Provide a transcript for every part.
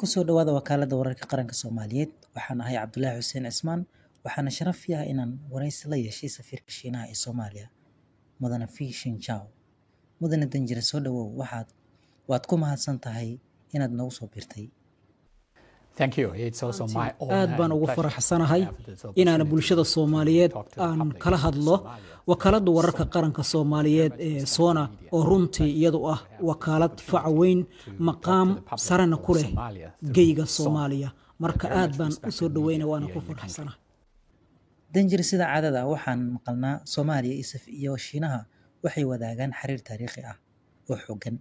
kusoo dhawaada wakaalada wararka qaranka soomaaliyeed waxaan ahay cabdulaahi xuseen cismaan waxaana sharaf ii inaan waraysi la yeeshay safiirka shiinaha ee soomaaliya mudane fii shinjaw mudane danjire soo dhawow waxaad waad ku mahadsan tahay inaad nagu soo birtay aad baan ugu faraxsanahay inaan bulshada soomaaliyeed aan kala hadlo wakaaladda wararka qaranka soomaaliyeed ee sona oo runtii iyadu ah wakaalad fac weyn maqaam sarena ku leh geyga soomaaliya marka aad baan usoo soo waana ku faraxsanahay danjir sida caadada waxaan maqalnaa soomaaliya isaf iyo shiinaha waxay wadaagaan xiriir taariikhi ah oo xoogan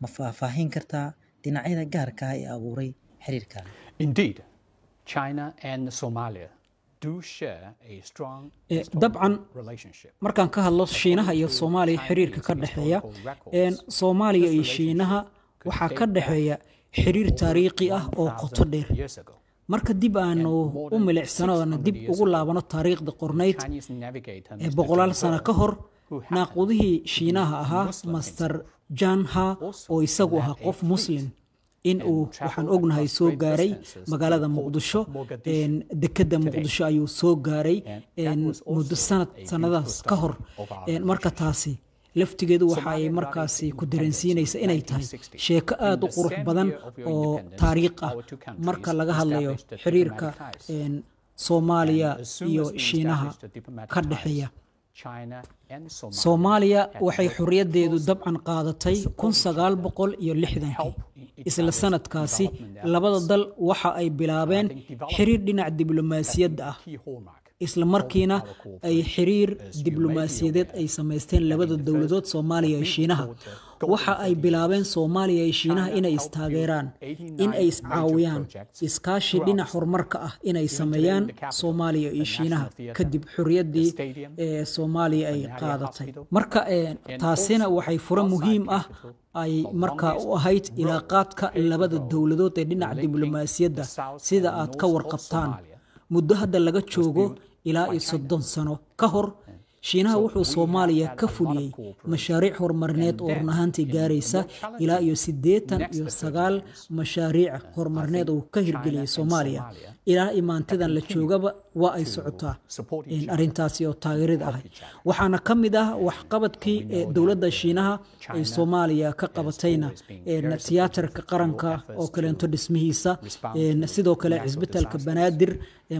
ma faahfaahin kartaa dhinacyada gaarka ah ee abuuray xiriirkan indeed china and somalia eh, dabcan markaan ka hadlo shiinaha iyo soomaaliya xiriirka ka dhexeeya soomaaliya iyo shiinaha waxaa ka dhexeeya xiriir taariikhi ah oo qoto dheer marka dib aanu u milicsano dib ugu laabano taariikhda qorneyd ee boqolaal sano ka hor naaqudihii shiinaha ahaa master janha oo isagu ahaa qof muslim in uu waxaan ognahay soo gaaray magaalada muqdisho dekada muqdisho ayuu soo gaaray muddo sanad sanadaas ka hor marka taasi laftigeedu waxa ay markaasi ku dareensiinaysa inay tahay sheeko aada u qurux badan oo taariikh ah marka laga hadlayo xiriirka soomaaliya iyo shiinaha ka dhexeeya soomaaliya waxay xorriyaddeedu dabcan qaadatay kun sagaal boqol iyo lixdankii isla sanadkaasi labada dal waxa ay bilaabeen xiriir dhinac diblomaasiyadda ah isla markiina ay xiriir diblomaasiyadeed ay samaysteen labada dowladood soomaaliya iyo shiinaha waxa ay bilaabeen soomaaliya iyo shiinaha inay istaageeraan in ay iscaawiyaan iskaashi dhinac horumarka ah inay sameeyaan soomaaliya iyo shiinaha kadib xurriyaddii ee soomaaliya ay qaadatay marka eh, taasina waxay furo muhiim ah ay markaa u ahayd ilaaqaadka labada dowladood ee dhinaca diblomaasiyadda sida aad ka warqabtaan muddo hadda laga joogo ilaa iyo soddon sano ka hor shiinaha wuxuu soomaaliya ka fuliyey mashaariic horumarneed oo run ahaantii gaaraysa ilaa iyo siddeetan iyo sagaal mashaariic uh, horumarneed oo ka hirgeliyey soomaaliya ilaa imaantidan la joogaba waa ay socotaa arintaasi oo taageerada ahay waxaana ka mid ah waxqabadkii dowladda uh, shiinaha ay soomaaliya ka qabatayna tiyaatarka qaranka oo kaleento dhismihiisa sidoo kale cisbitalka banaadir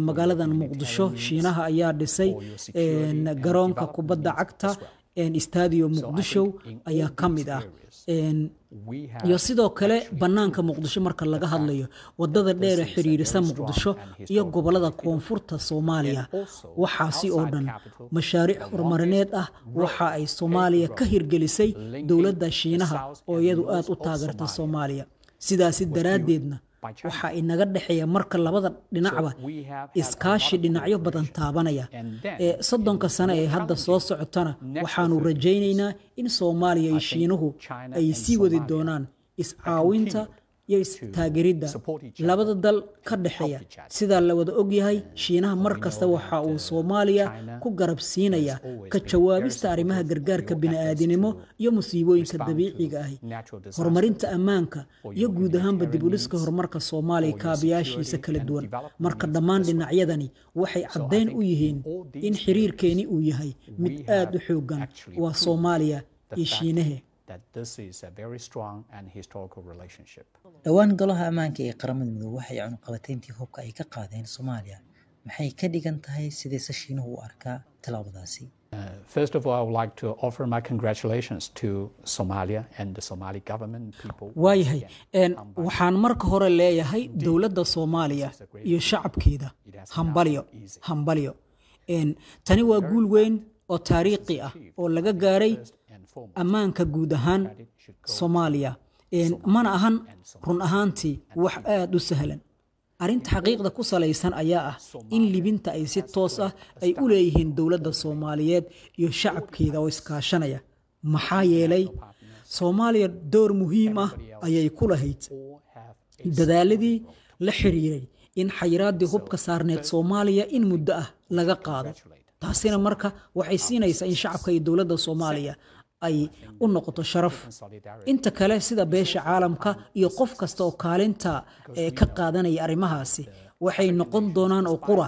magaaladan muqdisho shiinaha ayaa dhisay garoonka kubadda cagta stadio muqdisho ayaa ka mid ah iyo sidoo kale bannaanka muqdisho marka laga hadlayo wadada dheer ee xidhiidhisa muqdisho iyo gobollada koonfurta soomaaliya waxaasi oo dhan mashaariic horumarineed ah waxa ay soomaaliya ka hirgelisay dowladda shiinaha oo iyadu aada u taageerta soomaaliya sidaasi daraaddeedna waxaa inaga dhexeeya marka labada dhinacba iskaashi dhinacyo badan taabanaya eh, ee soddonka sano ee hadda soo socotana waxaanu rajaynaynaa in soomaaliya iyo shiinuhu ay sii wadi doonaan iscaawinta iyo istaageeridda labada dal ka dhexeeya sidaa la wada og yahay shiinaha mar kasta waxa uu uh, soomaaliya ku garab siinaya ka jawaabista arrimaha gargaarka bini aadinimo iyo musiibooyinka dabiiciga ah horumarinta ammaanka iyo guud ahaanba dib u horumarka soomaaliya kaabayaashiisa kala duwan marka dhammaan dhinacyadani waxay caddayn u yihiin in xiriirkeeni uu yahay mid aad u xooggan waa soomaaliya iyo shiinahe dhowaan golaha ammaanka ee qaramada midobe waxay cunuqabateyntii hubka ay ka qaadeen soomaaliya maxay ka dhigan tahay sidee sashiinuhu u arkaa tallaabadaasi uh, waayahay waxaan marka hore leeyahay dowladda soomaaliya iyo shacabkeeda hambalyo hambalyo tani waa guul weyn oo taariikhi ah oo laga gaaray ammaanka guud ahaan soomaaliya mana ahan run ahaantii wax aad u sahlan arrinta xaqiiqda ku salaysan ayaa ah in libinta ay si toos ah ay u leeyihiin dowladda soomaaliyeed iyo shacabkeeda oo iskaashanaya maxaa yeelay soomaaliya door muhiim ah ayay ku lahayd dadaaladii la xiriiray in xayiraaddii hubka saarneed soomaaliya in muddo ah laga qaado taasina marka waxay siinaysaa in shacabka iyo dowladda soomaaliya ay u noqoto sharaf inta kale sida beesha caalamka iyo qof kasta oo kaalinta ka qaadanaya arrimahaasi waxay noqon doonaan oo qura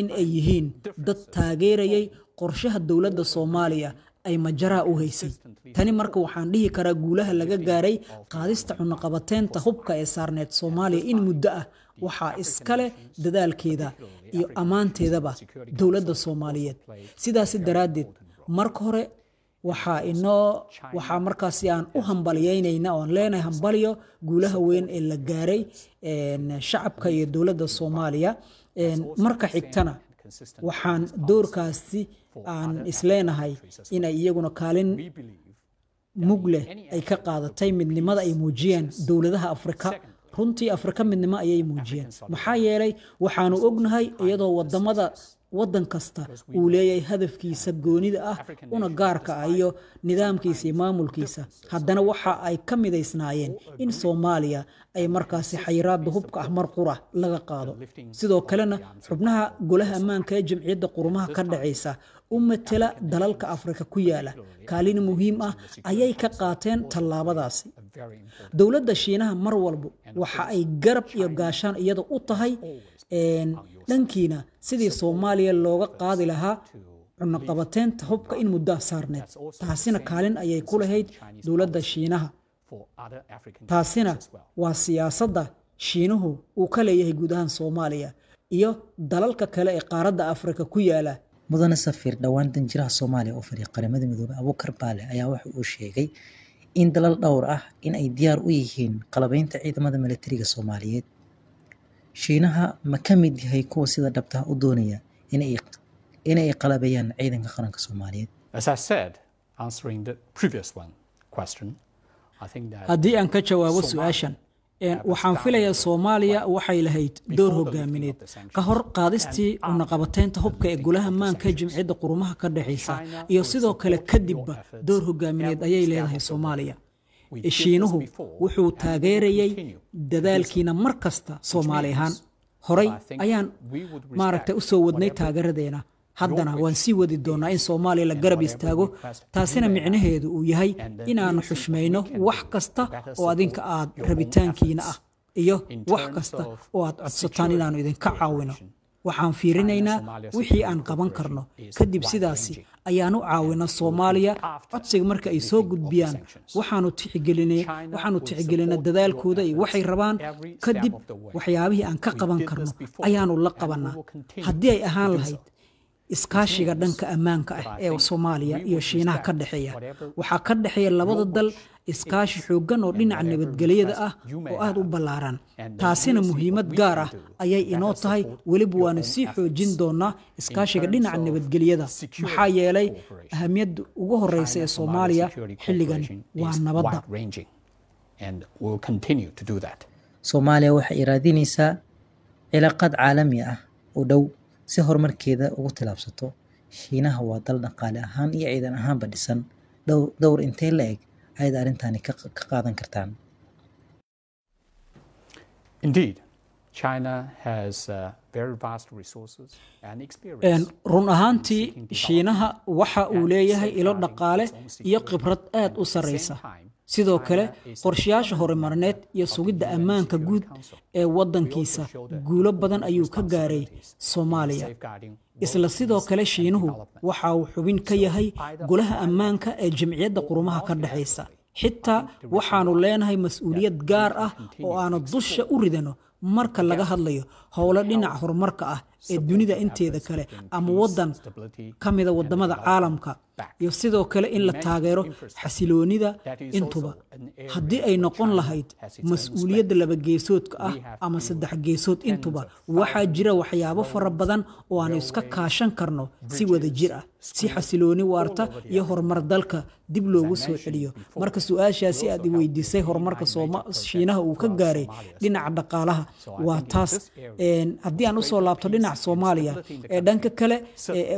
in ay yihiin dad taageerayay qorshaha dowladda soomaaliya ay majaraa u haysay tani marka waxaan dhihi karaa guulaha laga gaaray qaadista cunaqabateynta hubka ee saarneed soomaaliya in muddo ah waxaa iskale dadaalkeeda iyo ammaanteedaba dowladda soomaaliyeed sidaasi daraaddeed marka hore waxaa inoo waxaa markaasi aan u hambalyaynayna oon leenahay hambalyo guulaha weyn ee la gaaray shacabka iyo dowladda soomaaliya marka xigtana waxaan doorkaasi aan isleenahay inay iyaguna kaalin mugleh ay ka qaadatay midnimada ay muujiyeen dowladaha afrika runtii afrika midnimo ayay muujiyeen maxaa yeelay waxaanu ognahay iyadoo wadamada waddan kasta uu leeyahay hadafkiisa goonida ah una gaarka ah iyo nidaamkiisa iyo maamulkiisa haddana waxa ay ka midaysnaayeen in soomaaliya ay markaasi xayiraadda hubka ah mar qura laga qaado sidoo kalena xubnaha golaha ammaanka ee jamciyadda qurumaha ka dhacaysa u matela dalalka afrika ku yaala kaalin muhiim ah ayay ka qaateen tallaabadaasi dowladda shiinaha mar walba waxa ay garab iyo gaashaan iyada u tahay dhankiina sidii soomaaliya looga qaadi lahaa cunaqabateynta hubka in muddo saarneed taasina kaalin ayay ku lahayd dowladda shiinaha taasina waa siyaasadda shiinuhu uu ka leeyahay guud ahaan soomaaliya iyo dalalka kale ee qaaradda afrika ku yaala mudane safiir dhowaan danjiraha soomaaliya oo fadhiya qaramada midoobey abuukar baale ayaa waxa uu sheegay in dalal dhowr ah in ay diyaar u yihiin qalabaynta ciidamada milatariga soomaaliyeed Shiinaha ma ka mid yahay kuwa sida dhabta u doonaya inay qalabayaan ciidanka qaranka Soomaaliyeed? haddii aan ka jawaabo su-aashan waxaan filayaa soomaaliya waxay lahayd door hogaamineed ka hor qaadistii cunaqabateynta hubka ee golaha maanka jimcidda qurumaha ka dhexaysa iyo sidoo kale kadibba door hogaamineed ayay leedahay soomaaliya heshiinuhu wuxuu taageerayay dadaalkiina mar kasta soomaali ahaan horay ayaan maaragtay usoo wadnay taageeradeena haddana waan sii wadi doonaa in soomaaliya la garab istaago taasina micnaheedu uu yahay inaannu xushmayno wax kasta oo adinka aad rabitaankiina ah iyo wax kasta oo aad codsataan inaanu idinka caawino waxaan fiirinaynaa wixii aan qaban karno kadib sidaasi ayaan u caawina soomaaliya codsiga marka ay soo gudbiyaan waxaanu tixgelina dadaalkooda iyo waxay rabaan kadib waxyaabihii aan ka qaban karno ayaanu la qabannaa haddii ay ahaan lahayd iskaashiga dhanka ammaanka ah ee soomaaliya iyo shiinaha ka dhexeeya waxaa ka dhexeeya labada dal iskaashi xooggan oo dhinaca nabadgelyada ah oo aada u ballaaran taasina muhiimad gaar ah ayay inoo tahay weliba waanu sii xoojin doonaa iskaashiga dhinaca nabadgelyada maxaa yeelay ahamiyadda ugu horeysa ee soomaaliya xilligan waa nabadda soomaaliya waxay raadinaysaa cilaaqad caalami ah oo dhow si horumarkeeda ugu tallaabsato shiinaha waa dal dhaqaale ahaan iyo ciidan ahaanba dhisan dhowr intee la eg ayaad arrintaani ka qaadan kartaan indeed Uh, run ahaantii shiinaha waxa uu leeyahay ilo dhaqaale iyo khibrad aad u sarreysa sidoo kale qorshayaasha horumarneed iyo sugidda ammaanka guud ee waddankiisa guulo badan ayuu ka gaaray soomaaliya isla sidoo kale shiinuhu waxa uu xubin ka yahay golaha ammaanka ee jamciyadda qurumaha ka dhexaysa xitaa waxaanu leenahay mas-uuliyad gaar ah oo aanu dusha u ridano marka laga hadlayo howlo dhinaca horumarka ah ee dunida inteeda kale ama waddan ka mida wadamada caalamka iyo sidoo kale in la taageero xasiloonida intuba haddii ay noqon lahayd mas-uuliyadda labageesoodka ah ama saddex geesood intuba waxaa jira waxyaabo fara badan oo aan iska kaashan karno si wada jir ah si xasilooni waarta iyo horumar dalka dib loogu soo celiyo marka su-aashaasi aad iweydiisay horumarka shiinaha uu ka gaaray dhinaca dhaqaalaha waa taas haddii aan usoo laabto dhinaca soomaaliya ee dhanka kale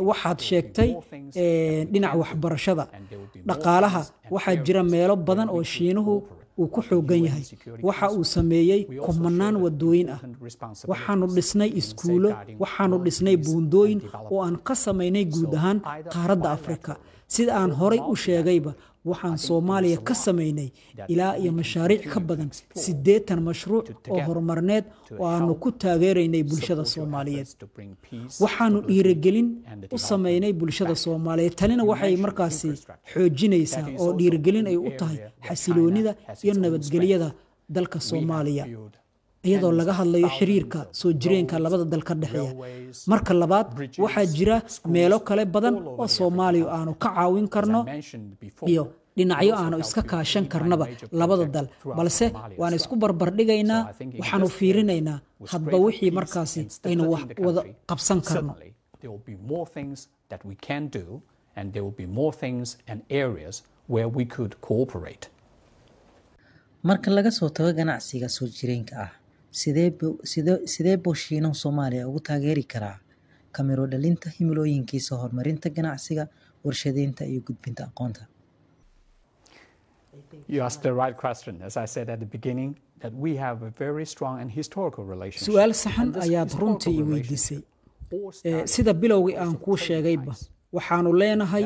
waxaad sheegtay dhinaca dhinaca waxbarashada dhaqaalaha waxaa jira meelo badan oo shiinuhu uu ku xoogan yahay waxa uu sameeyey kumanaan wadooyin ah waxaanu dhisnay iskuullo waxaanu dhisnay buundooyin oo aan ka samaynay guud ahaan qaaradda afrika sida aan horay u sheegayba waxaan soomaaliya ka samaynay ilaa iyo mashaariic ka badan siddeetan mashruuc oo horumarneed oo aanu ku taageeraynay bulshada soomaaliyeed waxaanu dhiirigelin u samaynay bulshada soomaaliyeed talina waxay markaasi xoojinaysaa oo dhiirigelin ay u tahay xasiloonida iyo nabadgelyada dalka soomaaliya iyadoo laga hadlayo xiriirka soo jireenka labada dal ka dhexeeya marka labaad waxaa jira meelo kale badan oo soomaaliya aanu ka caawin karno iyo dhinacyo aanu iska kaashan karnaba labada dal balse waan isku barbardhigaynaa waxaanu fiirinaynaa hadba wixii markaasi aynu wax wada qabsan karno and there marka laga soo tago ganacsiga soo jireenka ah Sidee buu shiinaha Soomaaliya ugu taageeri karaa kamiro dhalinta himilooyinkiisa horumarinta ganacsiga, warshadaynta, iyo gudbinta aqoonta? You asked saxan ayaad runtii i weydiisay. Eh, sida bilowgii aan kuu sheegayba, waxaanu leenahay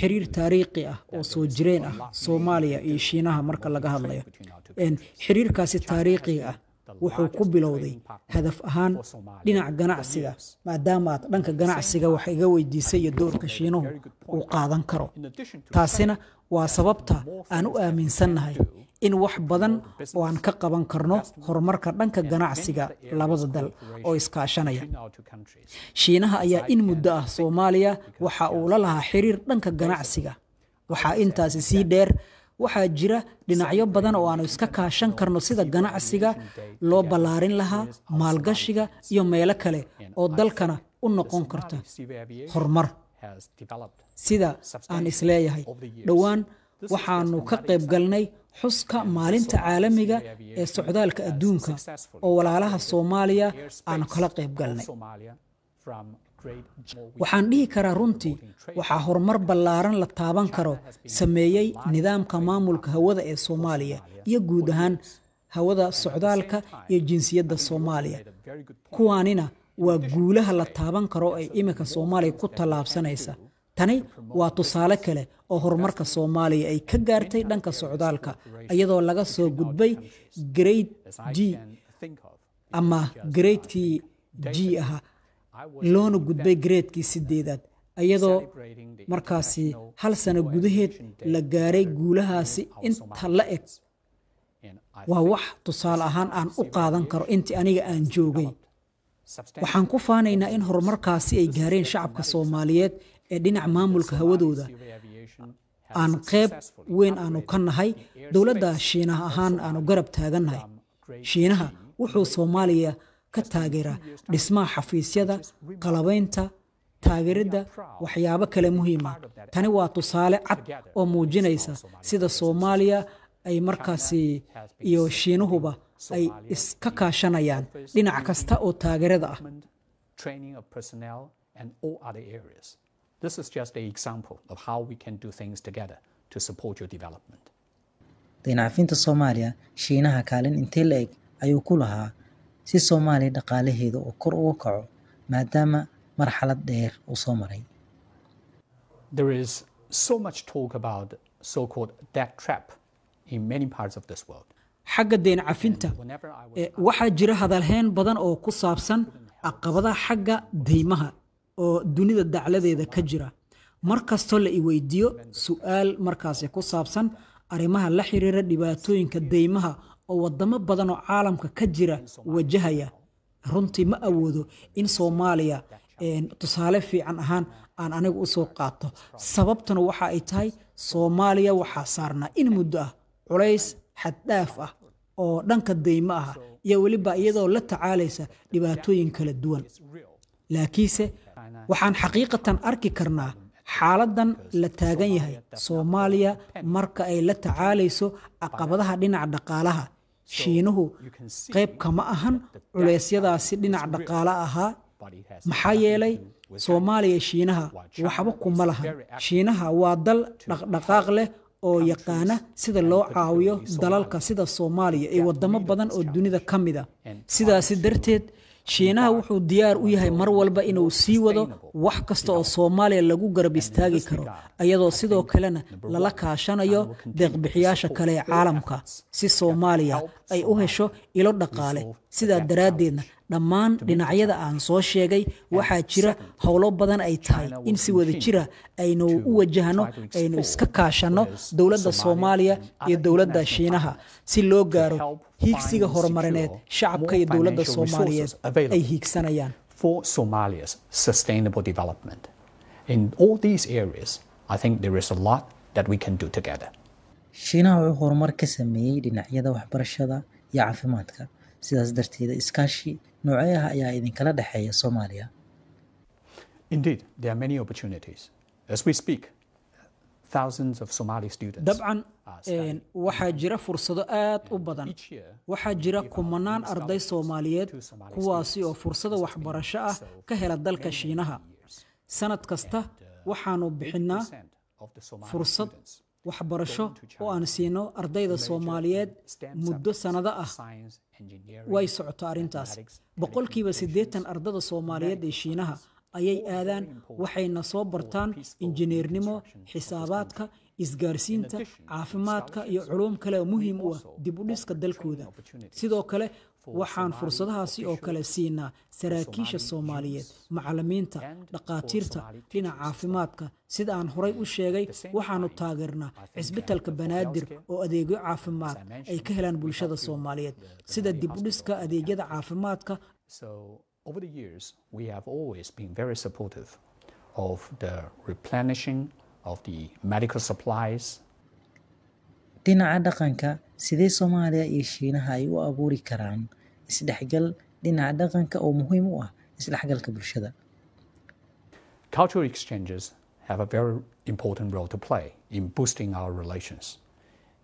xiriir taariikhi ah oo soo jireen ah Soomaaliya iyo Shiinaha marka laga hadlayo. Xiriirkaasi taariikhiga ah wuxuu ku bilowday hadaf ahaan dhinac ganacsiga maadaama dhanka ganacsiga wax iga weydiisay iyo doorka shiinuhu uu qaadan karo taasina waa sababta aan u aaminsannahay in wax badan oo aan ka qaban karno horumarka dhanka ganacsiga labada dal oo iskaashanaya shiinaha ayaa in muddo ah soomaaliya waxa uu la lahaa xiriir dhanka ganacsiga waxaa intaasi sii dheer waxaa jira dhinacyo badan oo aanu iska kaashan karno sida ganacsiga loo ballaarin lahaa maalgashiga iyo meelo kale oo dalkana u noqon karta horumar sida aan isleeyahay dhowaan waxaanu ka qayb galnay xuska maalinta caalamiga ee socdaalka adduunka oo walaalaha soomaaliya aanu kala qayb galnay waxaan dhihi karaa runtii waxaa horumar ballaaran la taaban karo sameeyey nidaamka maamulka hawada ee soomaaliya iyo guud ahaan hawada socdaalka iyo jinsiyadda soomaaliya kuwaanina waa guulaha la taaban karo ay iminka soomaaliya ku tallaabsanaysa tani waa tusaale kale oo horumarka soomaaliya ay ka gaartay dhanka socdaalka iyadoo laga soo gudbay grade g ama graydkii g ahaa loona gudbay gareedkii sideedaad iyadoo markaasi hal sano gudaheed la gaaray guulahaasi inta la eg waa wax tusaale ahaan aan u qaadan karo intii aniga aan joogay waxaan ku faanaynaa in horumarkaasi ay gaareen shacabka soomaaliyeed ee dhinac maamulka hawadooda aan qeyb weyn aanu ka nahay dowladda shiinaha ahaan aanu garab taagannahay shiinaha wuxuu soomaaliya ka taageera dhismaha xafiisyada qalabaynta taageeridda waxyaabo kale muhiima tani waa tusaale cad oo muujinaysa sida soomaaliya ay markaasi iyo shiinuhuba ay iska kaashanayaan dhinac kasta oo taageerada ah This Soomaaliya, Shiinaha kaalin intee la eg ayuu ku lahaa si Soomaaliya dhaqaalaheeda uu kor ugu kaco maadaama marxalad dheer uu soo maray xagga deen cafinta eh, waxaa jira hadalheyn badan oo ku saabsan aqabadaha xagga deymaha oo dunida dacladeeda ka jira mar kastoo la iweydiiyo su-aal markaasi ku saabsan arrimaha la xiriira dhibaatooyinka deymaha oo wadamo badan oo caalamka ka jira wajahaya runtii ma awoodo in soomaaliya tusaale fiican ahaan aan aniga usoo qaato sababtuna waxa ay tahay soomaaliya waxaa saarnaa in muddo ah culays xaddhaaf ah oo dhanka deymo aha iyo weliba iyadoo la tacaalaysa dhibaatooyin kala duwan laakiinse waxaan xaqiiqatan arki karnaa xaaladan la taagan yahay soomaaliya marka ay la tacaalayso caqabadaha dhinaca dhaqaalaha shiinuhu qayb kama ahan culeysyadaasi dhinac dhaqaale ahaa maxaa yeelay soomaaliya shiinaha waxba kuma lahan shiinaha waa dal dhaqdhaqaaq leh oo yaqaana sida loo caawiyo dalalka sida soomaaliya iyo waddamo badan oo dunida ka mid a ah. sidaasi darteed shiinaha wuxuu diyaar u yahay mar walba inuu sii wado wax kasta oo soomaaliya lagu garab istaagi karo ayadoo sidoo kalena lala kaashanayo deeqbixiyaasha kale ee caalamka si soomaaliya ay u hesho ilo dhaqaale sidaa daraaddeedna dhammaan dhinacyada aan soo sheegay waxaa jira howlo badan ay tahay in si wada jira aynu u wajahno aynu iska kaashanno dowladda soomaaliya iyo dowladda shiinaha si loo gaaro hiigsiga horumarineed shacabka iyo dowladda soomaaliyeed ay hiigsanayaan shiinaha wuxuu horumar ka sameeyey dhinacyada waxbarashada iyo caafimaadka sidaas darteeda iskaashi nooceeyaha ayaa idinkala dhexeeya soomaaliya dabcan eh, waxaa jira fursado aad u badan waxaa jira kumanaan arday soomaaliyeed kuwaasi oo fursada waxbarasho ah ka hela dalka shiinaha sanad kasta uh, waxaanu bixinaa fursad waxbarasho oo aan siino ardayda soomaaliyeed muddo sannado ah way socoto arrintaas boqolkiiba sideetan ardada soomaaliyeed ee shiinaha ayay aadaan waxayna soo bartaan injineernimo xisaabaadka isgaarsiinta caafimaadka iyo culuum kale oo muhiim u ah dib u dhiska dalkooda sidoo kale waxaan fursadahaasi oo kale siinaa saraakiisha soomaaliyeed macalimiinta dhakhaatiirta dhinac caafimaadka sida aan horay u sheegay waxaanu taageernaa cisbitalka uh, banaadir oo adeegyo caafimaad ay ka helaan bulshada soomaaliyeed uh, sida dib udhiska adeegyada caafimaadka Dhinaca dhaqanka, sidee Soomaaliya iyo Shiinaha ay u abuuri karaan isdhexgal dhinaca dhaqanka oo muhiim u ah isdhexgalka bulshada? Cultural exchanges have a very important role to play in boosting our relations.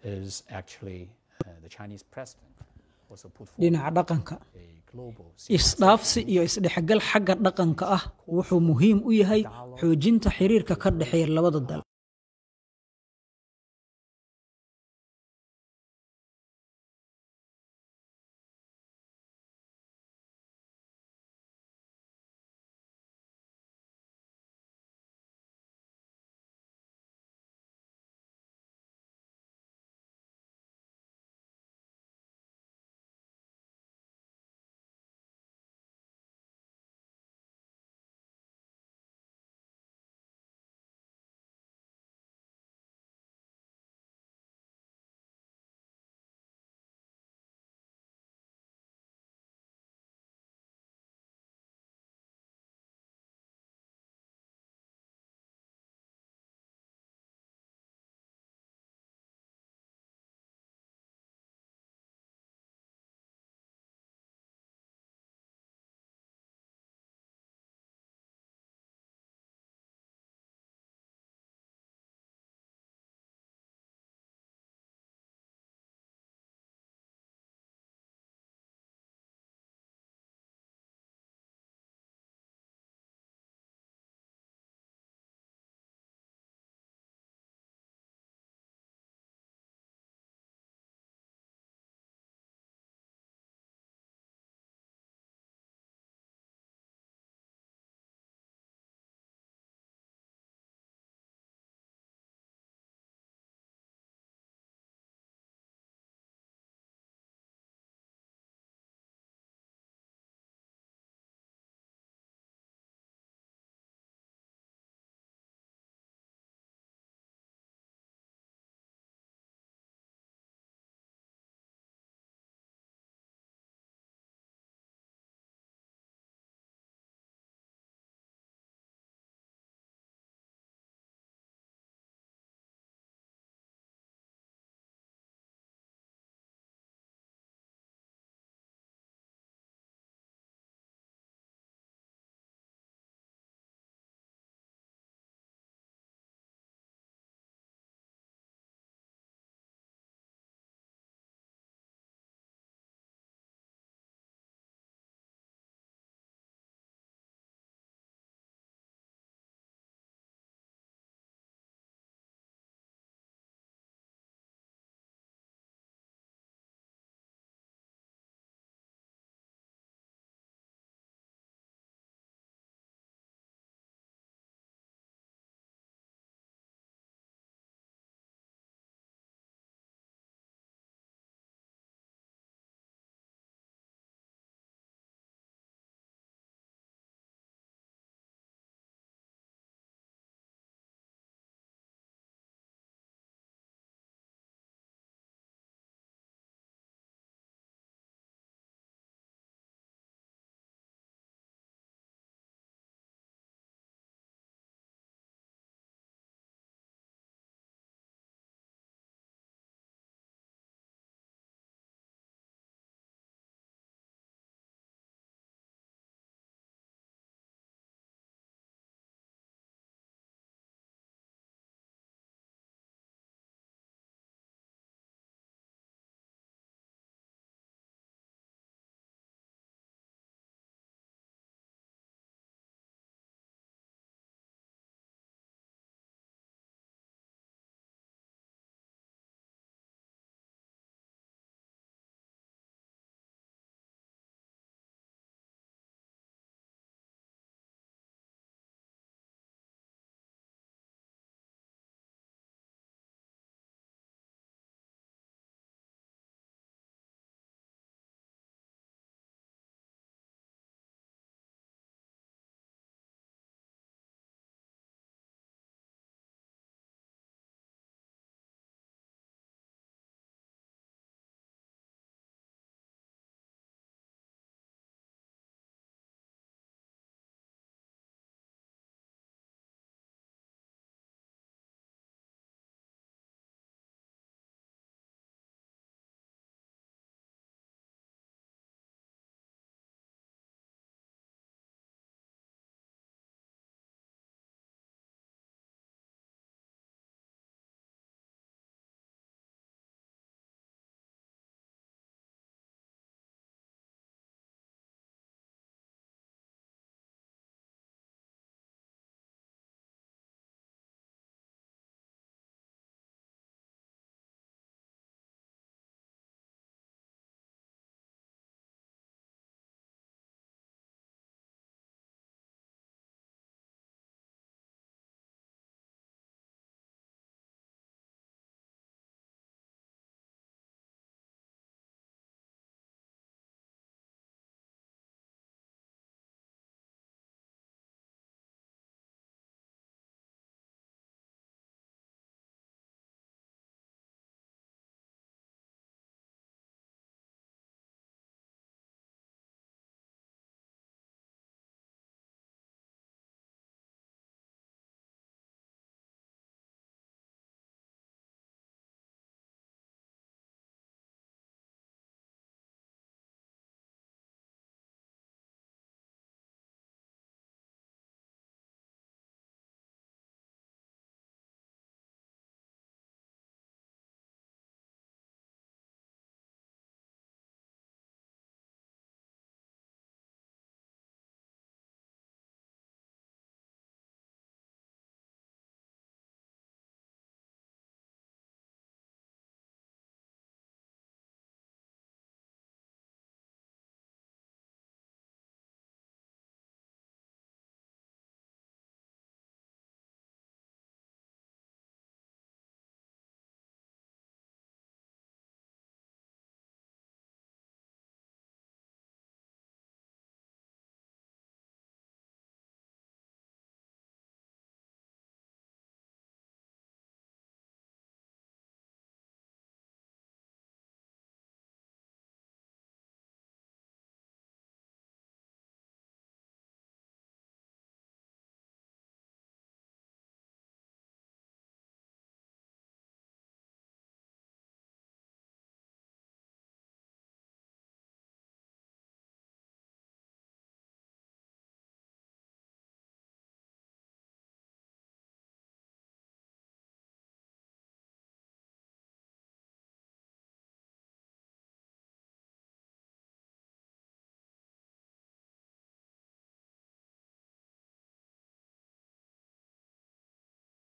Is actually uh, the Chinese president dhinaca dhaqanka isdhaafsi iyo isdhexgal xagga dhaqanka ah wuxuu muhiim u yahay xoojinta xiriirka ka dhexeeya labada dal